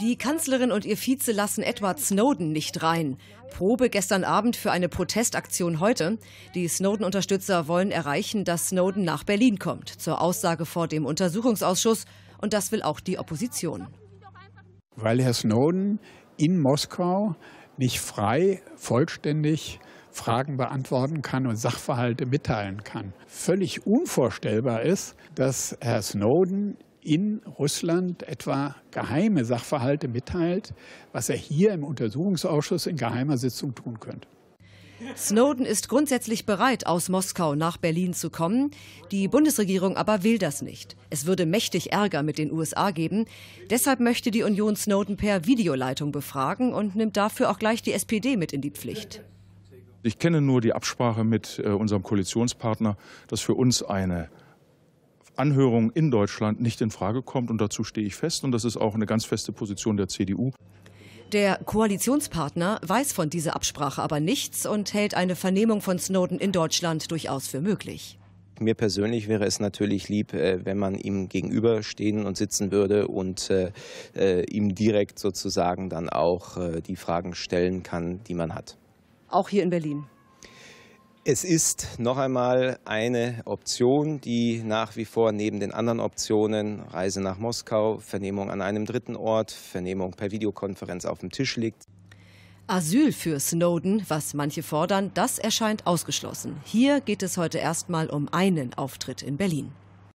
Die Kanzlerin und ihr Vize lassen Edward Snowden nicht rein. Probe gestern Abend für eine Protestaktion heute. Die Snowden-Unterstützer wollen erreichen, dass Snowden nach Berlin kommt, zur Aussage vor dem Untersuchungsausschuss. Und das will auch die Opposition. Weil Herr Snowden in Moskau nicht frei, vollständig Fragen beantworten kann und Sachverhalte mitteilen kann. Völlig unvorstellbar ist, dass Herr Snowden in Russland etwa geheime Sachverhalte mitteilt, was er hier im Untersuchungsausschuss in geheimer Sitzung tun könnte. Snowden ist grundsätzlich bereit, aus Moskau nach Berlin zu kommen. Die Bundesregierung aber will das nicht. Es würde mächtig Ärger mit den USA geben. Deshalb möchte die Union Snowden per Videoleitung befragen und nimmt dafür auch gleich die SPD mit in die Pflicht. Ich kenne nur die Absprache mit äh, unserem Koalitionspartner, dass für uns eine Anhörung in Deutschland nicht in Frage kommt. Und dazu stehe ich fest. Und das ist auch eine ganz feste Position der CDU. Der Koalitionspartner weiß von dieser Absprache aber nichts und hält eine Vernehmung von Snowden in Deutschland durchaus für möglich. Mir persönlich wäre es natürlich lieb, äh, wenn man ihm gegenüberstehen und sitzen würde und äh, äh, ihm direkt sozusagen dann auch die Fragen stellen kann, die man hat. Auch hier in Berlin. Es ist noch einmal eine Option, die nach wie vor neben den anderen Optionen Reise nach Moskau, Vernehmung an einem dritten Ort, Vernehmung per Videokonferenz auf dem Tisch liegt. Asyl für Snowden, was manche fordern, das erscheint ausgeschlossen. Hier geht es heute erstmal um einen Auftritt in Berlin.